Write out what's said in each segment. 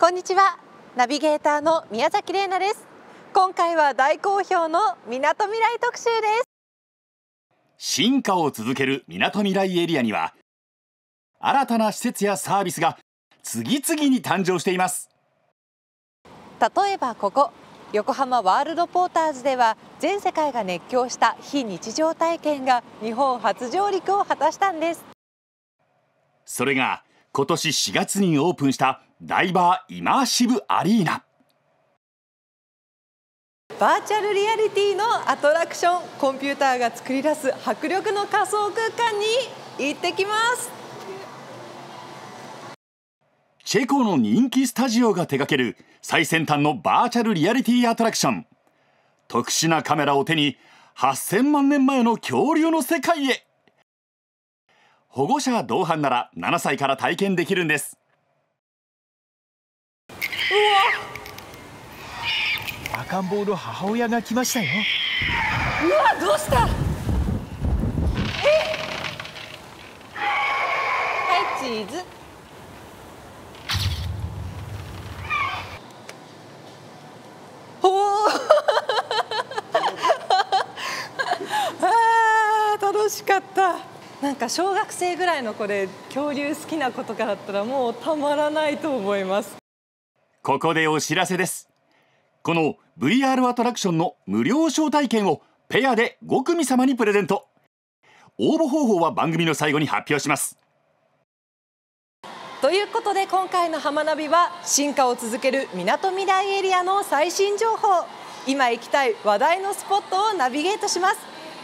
こんにちはナビゲーターの宮崎玲奈です今回は大好評のみなとみらい特集です進化を続けるみなとみらいエリアには新たな施設やサービスが次々に誕生しています例えばここ横浜ワールドポーターズでは全世界が熱狂した非日常体験が日本初上陸を果たしたんですそれが今年4月にオープンしたダイバーイマーシブアリーナバーチャルリアリティのアトラクションコンピューターが作り出す迫力の仮想空間に行ってきますチェコの人気スタジオが手掛ける最先端のバーチャルリアリティアトラクション特殊なカメラを手に8000万年前の恐竜の世界へ保護者同伴なら7歳から体験できるんです赤ん坊の母親が来ましたようわどうしたえはいチーズおおあ楽しかったなんか小学生ぐらいの子で恐竜好きな子とかだったらもうたまらないと思いますここでお知らせですこの VR アトラクションの無料招待券をペアで5組様にプレゼント応募方法は番組の最後に発表しますということで今回の浜ナビは進化を続けるみなとみらいエリアの最新情報今行きたい話題のスポットをナビゲートします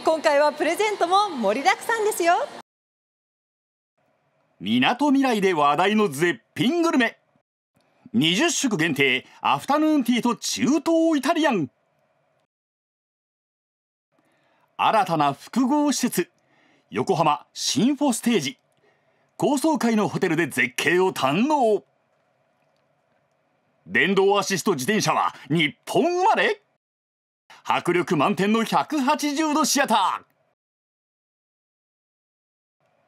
今回はプレゼントも盛りだくさんですよみなとみらいで話題の絶品グルメ20食限定アフタヌーンティーと中東イタリアン新たな複合施設横浜シンフォステージ高層階のホテルで絶景を堪能電動アシスト自転車は日本生まれ迫力満点の180度シアター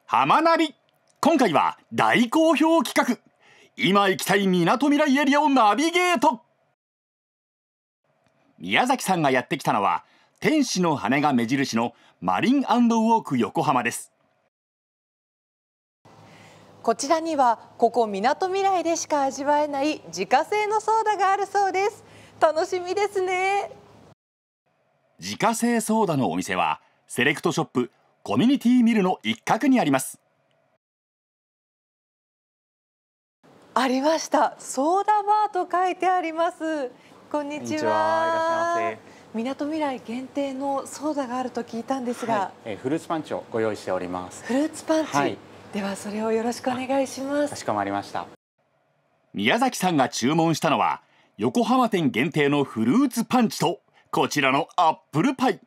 浜なり今回は大好評企画今行きたいみなとみらいエリアをナビゲート宮崎さんがやってきたのは天使の羽が目印のマリンウォーク横浜ですこちらにはここみなとみらいでしか味わえない自家製のソーダがあるそうです楽しみですね自家製ソーダのお店はセレクトショップコミュニティミルの一角にありますありました。ソーダバーと書いてあります。こんにちは。みなとみらい限定のソーダがあると聞いたんですが、はい、えフルーツパンチをご用意しております。フルーツパンチ。はい、ではそれをよろしくお願いします。かしこまりました。宮崎さんが注文したのは横浜店限定のフルーツパンチとこちらのアップルパイ。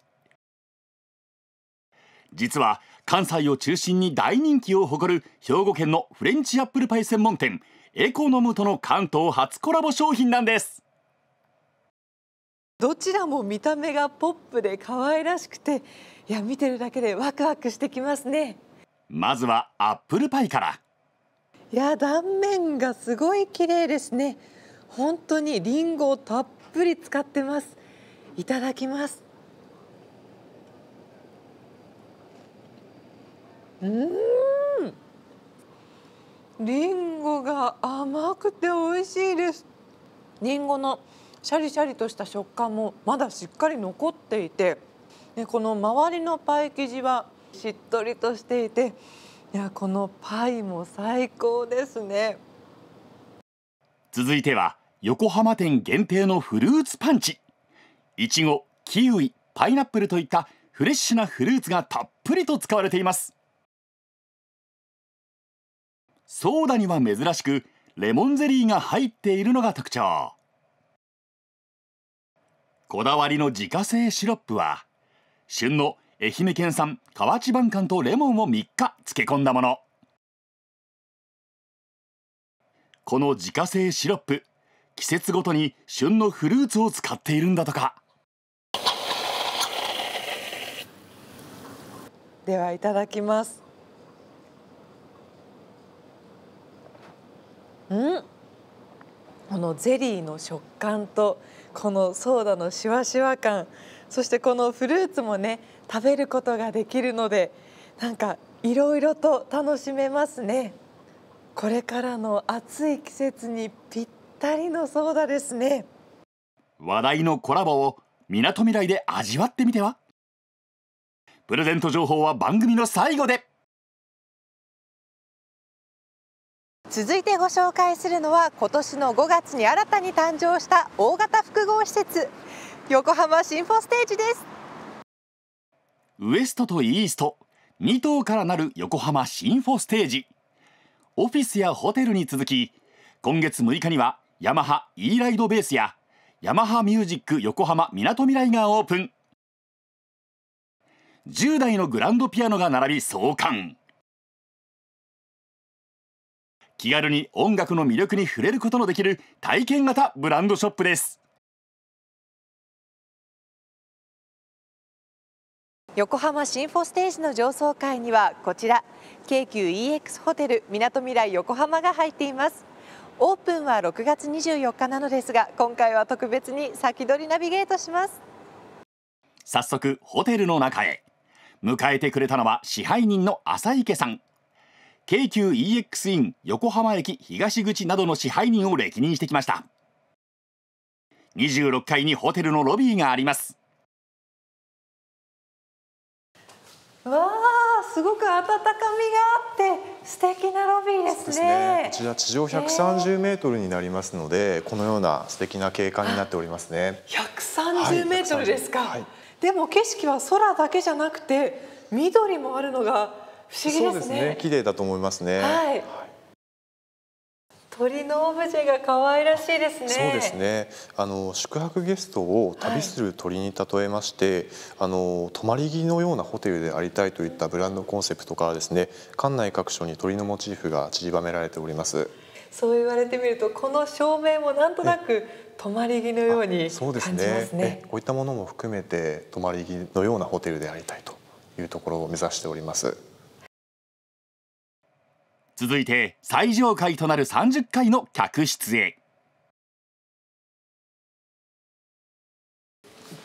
実は関西を中心に大人気を誇る兵庫県のフレンチアップルパイ専門店エコノムとの関東初コラボ商品なんですどちらも見た目がポップで可愛らしくていや見てるだけでワクワクしてきますねまずはアップルパイからいや断面がすごい綺麗ですね本当にリンゴをたっぷり使ってますいただきますうんリンゴが甘くて美味しいですリンゴのシャリシャリとした食感もまだしっかり残っていてでこの周りのパイ生地はしっとりとしていていやこのパイも最高ですね続いては横浜店限定のフルーツパンチいちご、キウイ、パイナップルといったフレッシュなフルーツがたっぷりと使われていますソーダには珍しくレモンゼリーが入っているのが特徴こだわりの自家製シロップは旬の愛媛県産河内晩柑とレモンを3日漬け込んだものこの自家製シロップ季節ごとに旬のフルーツを使っているんだとかではいただきますうんこのゼリーの食感とこのソーダのシュワシュワ感そしてこのフルーツもね食べることができるのでなんかいろいろと楽しめますねこれからの暑い季節にぴったりのソーダですね話題のコラボをみなとみらいで味わってみてはプレゼント情報は番組の最後で続いてご紹介するのは今年の5月に新たに誕生した大型複合施設横浜ンフォステージですウエストとイースト2棟からなる横浜シンフォステージオフィスやホテルに続き今月6日にはヤマハ e ライドベースやヤマハミュージック横浜みなとみらいがオープン10台のグランドピアノが並び創刊気軽に音楽の魅力に触れることのできる体験型ブランドショップです横浜シンフォステージの上層階にはこちら京急 EX ホテルみなとみらい横浜が入っていますオープンは6月24日なのですが今回は特別に先取りナビゲートします早速ホテルの中へ迎えてくれたのは支配人の浅池さん京急 EX イン横浜駅東口などの支配人を歴任してきました26階にホテルのロビーがありますわあすごく温かみがあって素敵なロビーですねですねこちら地上130メートルになりますので、えー、このような素敵な景観になっておりますね130メートルですか、はいでも景色は空だけじゃなくて緑もあるのが不思議ですね。綺麗、ね、だと思いますね。はい。鳥のオブジェが可愛らしいですね。そうですね。あの宿泊ゲストを旅する鳥に例えまして、はい、あの泊まり木のようなホテルでありたいといったブランドコンセプトからですね、館内各所に鳥のモチーフが散りばめられております。そう言われてみるとこの照明もなんとなく泊まり木のように感じますね。すねこういったものも含めて泊まり木のようなホテルでありたいというところを目指しております。続いて最上階となる30階の客室へ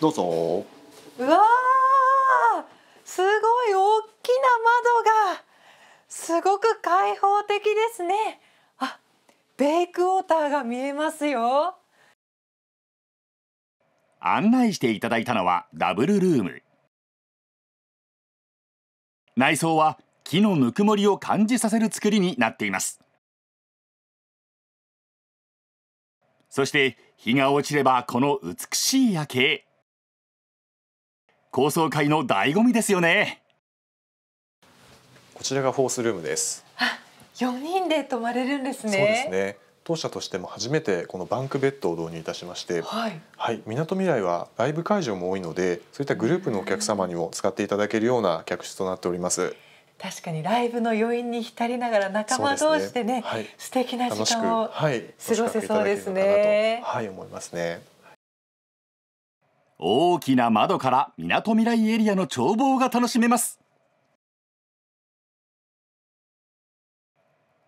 どうぞうわすごい大きな窓がすごく開放的ですねあ、ベイクウォーターが見えますよ案内していただいたのはダブルルーム内装は木のぬくもりを感じさせる作りになっていますそして日が落ちればこの美しい夜景高層階の醍醐味ですよねこちらがフォースルームですあ、4人で泊まれるんですねそうですね当社としても初めてこのバンクベッドを導入いたしまして、はいみなとみらいはライブ会場も多いのでそういったグループのお客様にも使っていただけるような客室となっております。確かにライブの余韻に浸りながら仲間同士でね、ねはい、素敵な時間を過ごせそうですね。はい、思いますね。大きな窓からみなとみらいエリアの眺望が楽しめます。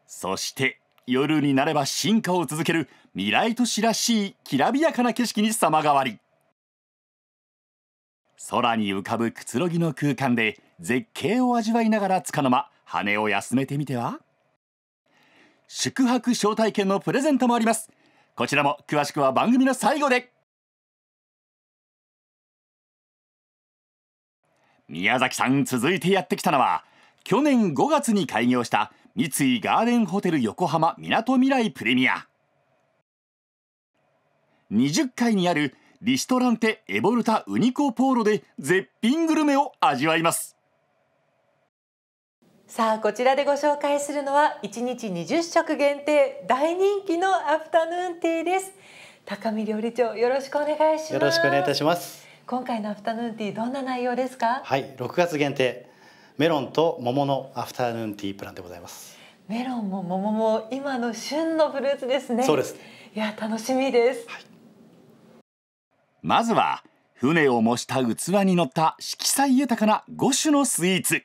そして夜になれば進化を続ける未来都市らしいきらびやかな景色に様変わり空に浮かぶくつろぎの空間で絶景を味わいながらつかの間羽を休めてみては宿泊招待券のプレゼントもありますこちらも詳しくは番組の最後で宮崎さん続いてやってきたのは去年5月に開業した三井ガーデンホテル横浜みなとみらいプレミア20階にあるリストランテエボルタウニコポーロで絶品グルメを味わいますさあこちらでご紹介するのは1日20食限定大人気のアフタヌーンティーです高見料理長よろしくお願いしますよろしくお願いいたします今回のアフタヌーンティーどんな内容ですかはい6月限定メロンと桃のアフタヌーンティープランでございますメロンも桃も今の旬のフルーツですねそうですいや楽しみです、はい、まずは船を模した器に乗った色彩豊かな5種のスイーツ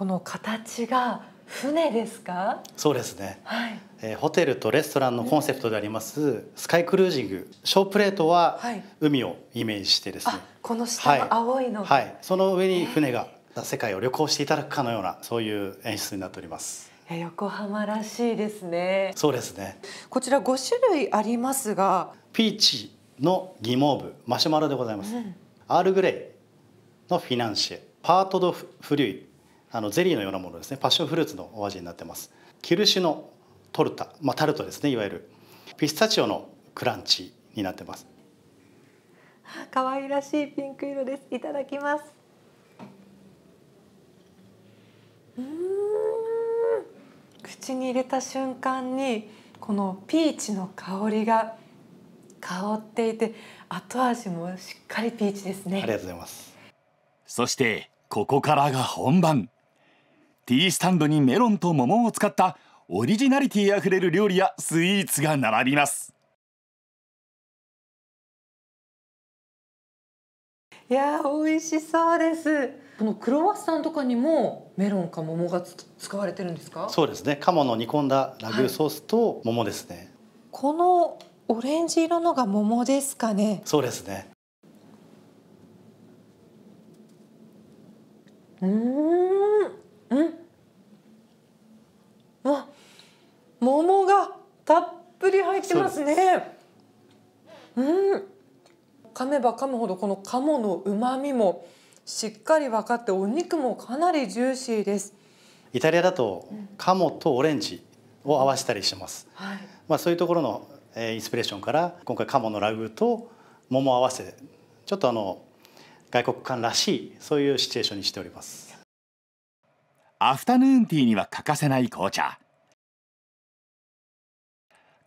この形が船ですかそうですね、はい、えー、ホテルとレストランのコンセプトであります、うん、スカイクルージングショープレートは海をイメージしてですね、この下の青いの、はい、はい、その上に船が世界を旅行していただくかのようなそういう演出になっております横浜らしいですねそうですねこちら五種類ありますがピーチのギモーブマシュマロでございます、うん、アールグレイのフィナンシェパートドフリュイあのゼリーのようなものですねパッションフルーツのお味になってますキルシュのトルタ、まあ、タルトですねいわゆるピスタチオのクランチになってます可愛らしいピンク色ですいただきます口に入れた瞬間にこのピーチの香りが香っていて後味もしっかりピーチですねありがとうございますそしてここからが本番ティースタンドにメロンと桃を使ったオリジナリティあふれる料理やスイーツが並びますいや美味しそうですこのクロワッサンとかにもメロンか桃が使われてるんですかそうですね鴨の煮込んだラグーソースと桃ですね、はい、このオレンジ色のが桃ですかねそうですねうんうんあ桃がたっぷり入ってますねうん噛めば噛むほどこの鴨の旨味もしっかり分かってお肉もかなりジューシーですイタリアだと鴨とオレンジを合わせたりします、はいまあ、そういうところの、えインスピレーションから今回鴨のラグーと桃合わせちょっとあの外国館らしいそういうシチュエーションにしておりますアフタヌーンティーには欠かせない紅茶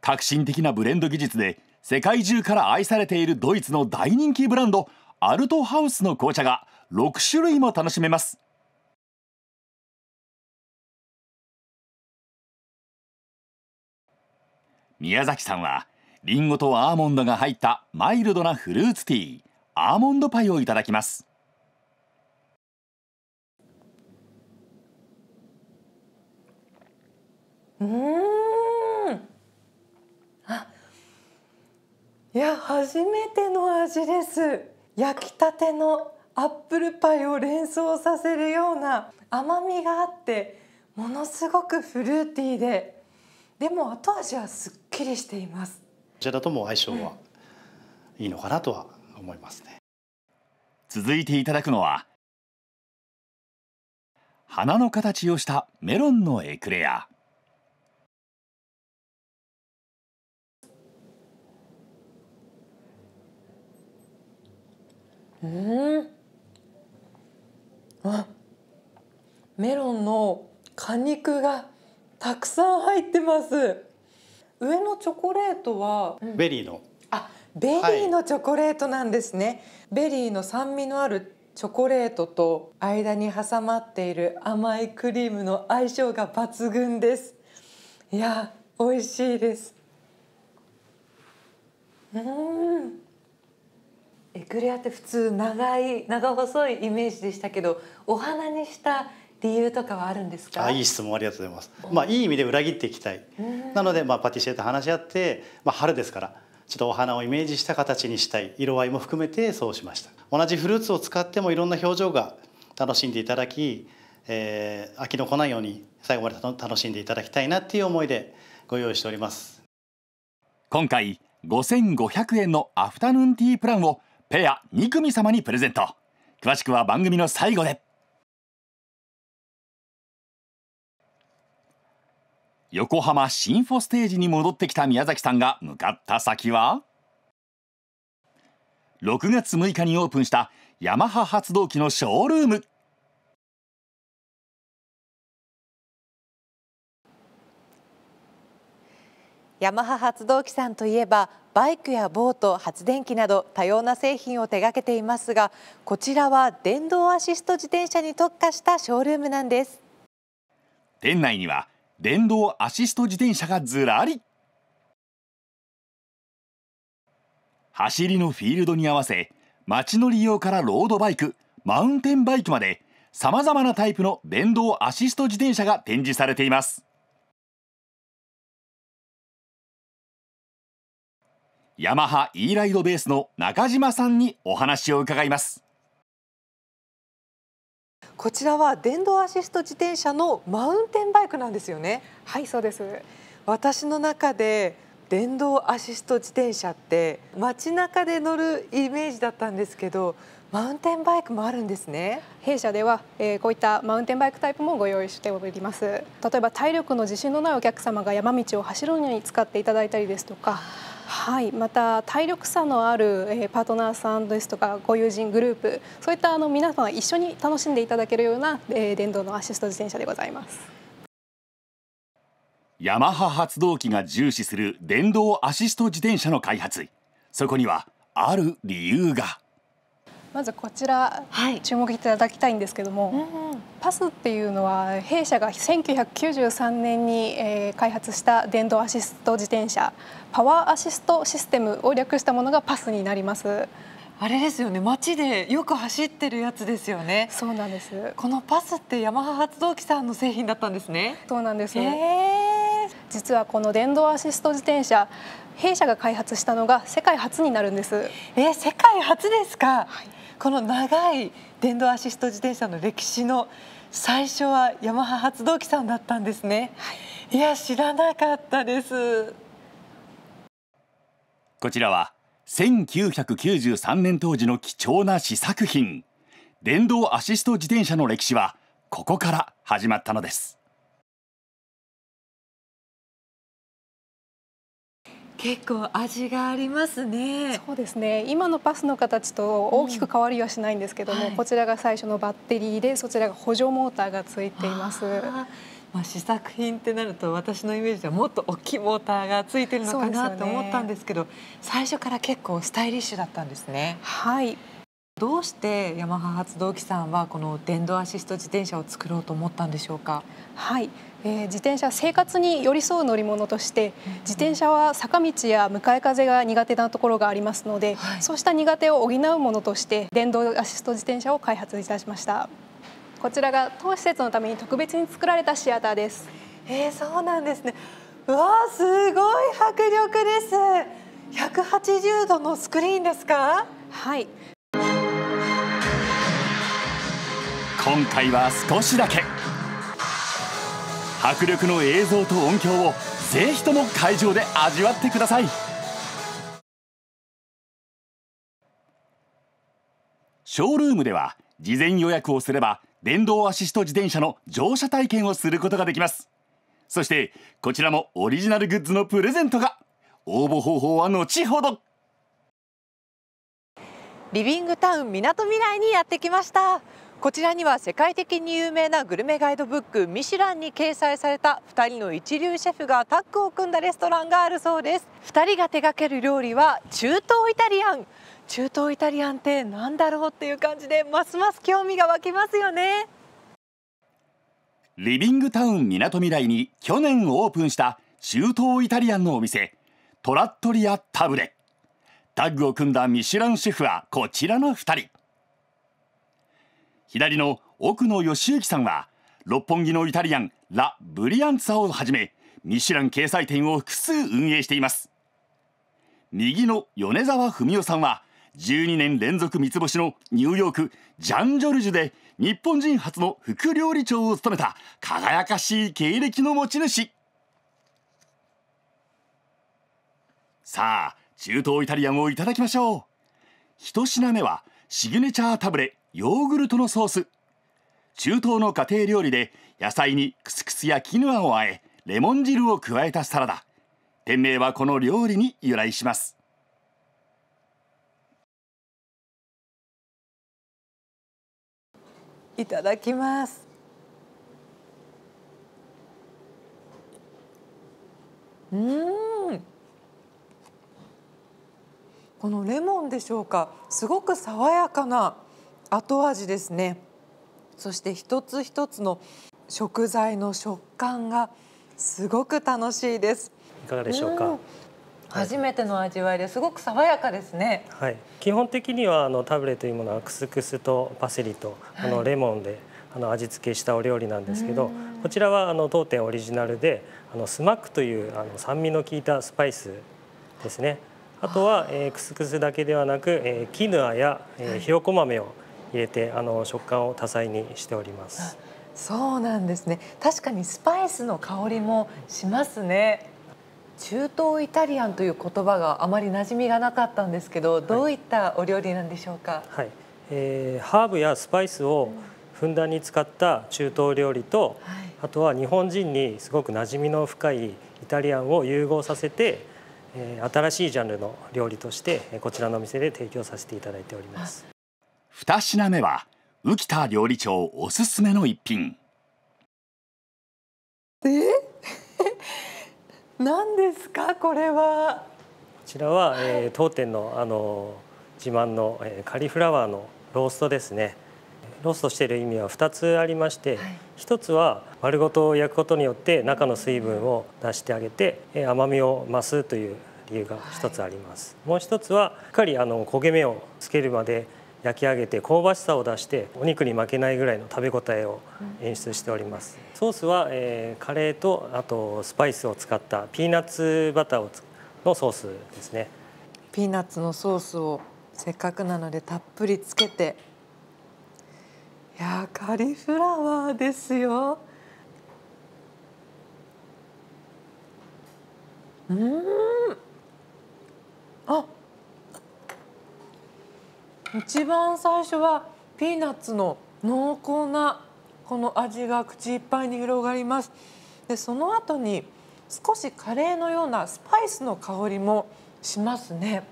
革新的なブレンド技術で世界中から愛されているドイツの大人気ブランドアルトハウスの紅茶が6種類も楽しめます宮崎さんはリンゴとアーモンドが入ったマイルドなフルーツティーアーモンドパイをいただきますうんあいや初めての味です焼きたてのアップルパイを連想させるような甘みがあってものすごくフルーティーででも後味はすっきりしていますこちらとも相性は、いいのかなとは思いますね続いていただくのは花の形をしたメロンのエクレアうんあメロンの果肉がたくさん入ってます上のチョコレートは、ベリーのあベリーのチョコレートなんですね、はい、ベリーの酸味のあるチョコレートと間に挟まっている甘いクリームの相性が抜群ですいや美味しいですうんエクレアって普通長い長細いイメージでしたけどお花にした理由とかはあるんですかあいい質問ありがとうございます、まあ、いい意味で裏切っていきたい、なので、まあ、パティシエと話し合って、まあ、春ですからちょっとお花をイメージした形にしたい色合いも含めてそうしました同じフルーツを使ってもいろんな表情が楽しんでいただき、えー、飽きのこないように最後まで楽しんでいただきたいなっていう思いでご用意しております今回5500円のアフタヌーンティープランをペア2組様にプレゼント詳しくは番組の最後で横浜シンフォステージに戻ってきた宮崎さんが向かった先は6月6日にオープンしたヤマハ発動機のショールームヤマハ発動機さんといえばバイクやボート発電機など多様な製品を手掛けていますがこちらは電動アシスト自転車に特化したショールームなんです店内には電動アシスト自転車がずらり走りのフィールドに合わせ街の利用からロードバイクマウンテンバイクまでさまざまなタイプの電動アシスト自転車が展示されていますヤマハ e ライドベースの中島さんにお話を伺いますこちらは電動アシスト自転車のマウンテンバイクなんですよねはいそうです私の中で電動アシスト自転車って街中で乗るイメージだったんですけどマウンテンバイクもあるんですね弊社では、えー、こういったマウンテンバイクタイプもご用意しております例えば体力の自信のないお客様が山道を走るのに使っていただいたりですとかはいまた体力差のあるパートナーさんですとかご友人グループそういったあの皆さん一緒に楽しんでいただけるような電動のアシスト自転車でございますヤマハ発動機が重視する電動アシスト自転車の開発そこにはある理由が。まずこちら、注目いただきたいんですけども、うんパスっていうのは弊社が1993年に、えー、開発した電動アシスト自転車パワーアシストシステムを略したものがパスになります。あれですよね街でよく走ってるやつですよねそうなんですこのパスってヤマハ発動機さんの製品だったんですねそうなんです、えー、実はこの電動アシスト自転車弊社が開発したのが世界初になるんですえー、世界初ですか、はいこの長い電動アシスト自転車の歴史の最初はヤマハ発動機さんだったんですね、はい、いや知らなかったですこちらは1993年当時の貴重な試作品電動アシスト自転車の歴史はここから始まったのです結構味がありますねそうですね今のパスの形と大きく変わりはしないんですけども、うんはい、こちらが最初のバッテリーでそちらが補助モーターがついていますまあ、試作品ってなると私のイメージではもっと大きいモーターがついてるのかな、ね、と思ったんですけど最初から結構スタイリッシュだったんですね。はいどうしてヤマハ発動機さんはこの電動アシスト自転車を作ろうと思ったんでしょうかはいえー、自転車生活に寄り添う乗り物として自転車は坂道や向かい風が苦手なところがありますので、はい、そうした苦手を補うものとして電動アシスト自転車を開発いたしましたこちらが当施設のために特別に作られたシアターですえー、そうなんですねうわすごい迫力です180度のスクリーンですかはい今回は少しだけ迫力の映像と音響をぜひとも会場で味わってくださいショールームでは事前予約をすれば電動アシスト自転車の乗車体験をすることができますそしてこちらもオリジナルグッズのプレゼントが応募方法は後ほどリビングタウンみなとみらいにやってきましたこちらには世界的に有名なグルメガイドブック「ミシュラン」に掲載された2人の一流シェフがタッグを組んだレストランがあるそうです2人が手掛ける料理は中東イタリアン中東イタリアンって何だろうっていう感じでますます興味が湧きますよねリビングタウンみなとみらいに去年オープンした中東イタリアンのお店トラットリアタブレタッグを組んだミシュランシェフはこちらの2人左の奥野義行さんは六本木のイタリアンラ・ブリアンツァをはじめミシュラン掲載店を複数運営しています右の米沢文夫さんは12年連続三つ星のニューヨークジャン・ジョルジュで日本人初の副料理長を務めた輝かしい経歴の持ち主さあ中東イタリアンをいただきましょう一品目はシグネチャータブレヨーグルトのソース中東の家庭料理で野菜にクスクスやキヌアをあえレモン汁を加えたサラダ店名はこの料理に由来しますいただきますうんこのレモンでしょうかすごく爽やかな後味ですねそして一つ一つの食材の食感がすごく楽しいですいかがでしょうか、うん初めての味わいですごく爽やかですね。はい、基本的にはあのタブレというものはクスクスとパセリと、はい、あのレモンであの味付けしたお料理なんですけど、こちらはあの当店オリジナルであのスマックというあの酸味の効いたスパイスですね。あとは、えー、クスクスだけではなく、えー、キヌアや、えー、ひよこ豆を入れてあの食感を多彩にしております。そうなんですね。確かにスパイスの香りもしますね。中東イタリアンという言葉があまり馴染みがなかったんですけど、どういったお料理なんでしょうか。はい、えー、ハーブやスパイスをふんだんに使った中東料理と、はい、あとは日本人にすごく馴染みの深いイタリアンを融合させて。え新しいジャンルの料理としてこちらのお店で提供させていただいております2品目は浮田料理長おすすめの一品え 何ですかこれはこちらは、えー、当店のあの自慢の、えー、カリフラワーのローストですねローストしている意味は2つありまして、はい、1つは丸ごと焼くことによって中の水分を出してあげて、えー、甘みを増すという理由が1つあります、はい、もう1つはしっかりあの焦げ目をつけるまで焼き上げて香ばしさを出してお肉に負けないぐらいの食べ応えを演出しております、ソースは、えー、カレーとあとスパイスを使ったピーナッツバターをのソースですねピーナッツのソースをせっかくなのでたっぷりつけていやカリフラワーですようんあ一番最初はピーナッツの濃厚なこの味が口いっぱいに広がりますでその後に少しカレーのようなスパイスの香りもしますね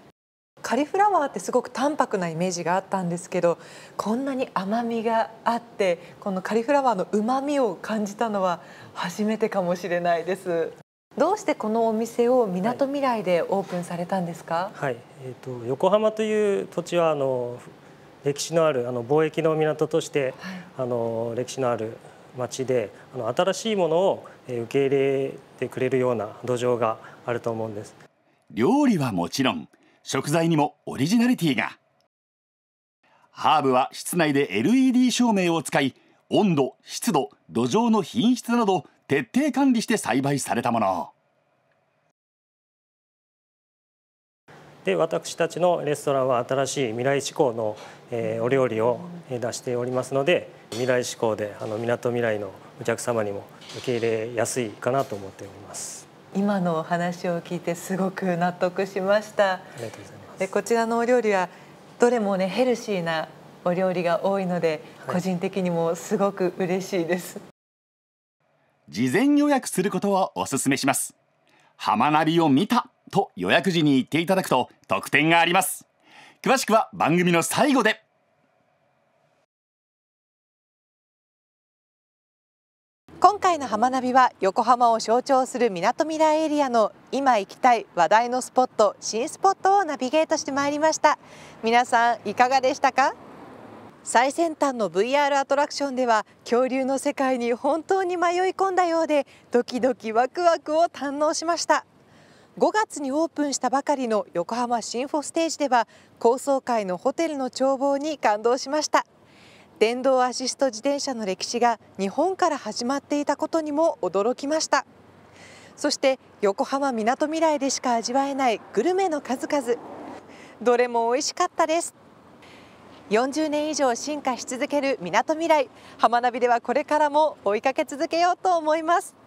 カリフラワーってすごく淡白なイメージがあったんですけどこんなに甘みがあってこのカリフラワーのうまみを感じたのは初めてかもしれないですどうしてこのお店をみなとみらいでオープンされたんですか、はいえーと、と横浜という土地はあの歴史のあるあの貿易の港として、はい、あの歴史のある町であの新しいものを受け入れてくれるような土壌があると思うんです料理はもちろん食材にもオリジナリティがハーブは室内で LED 照明を使い温度湿度土壌の品質など徹底管理して栽培されたもので私たちのレストランは新しい未来志向の、えー、お料理を出しておりますので未来志向であのみなとみらいのお客様にも受け入れやすいかなと思っております今のお話を聞いてすごく納得しましたありがとうございますでこちらのお料理はどれもねヘルシーなお料理が多いので、はい、個人的にもすごく嬉しいです事前予約することをお勧めします浜ナビを見たと予約時に言っていただくと特典があります詳しくは番組の最後で今回の浜ナビは横浜を象徴するみなとみらいエリアの今行きたい話題のスポット新スポットをナビゲートしてまいりました皆さんいかがでしたか最先端の VR アトラクションでは恐竜の世界に本当に迷い込んだようでドキドキワクワクを堪能しました5月にオープンしたばかりの横浜シンフォステージでは高層階のホテルの眺望に感動しました電動アシスト自転車の歴史が日本から始まっていたことにも驚きましたそして横浜みなとみらいでしか味わえないグルメの数々どれも美味しかったです40年以上進化し続けるみなとみらい浜ナビではこれからも追いかけ続けようと思います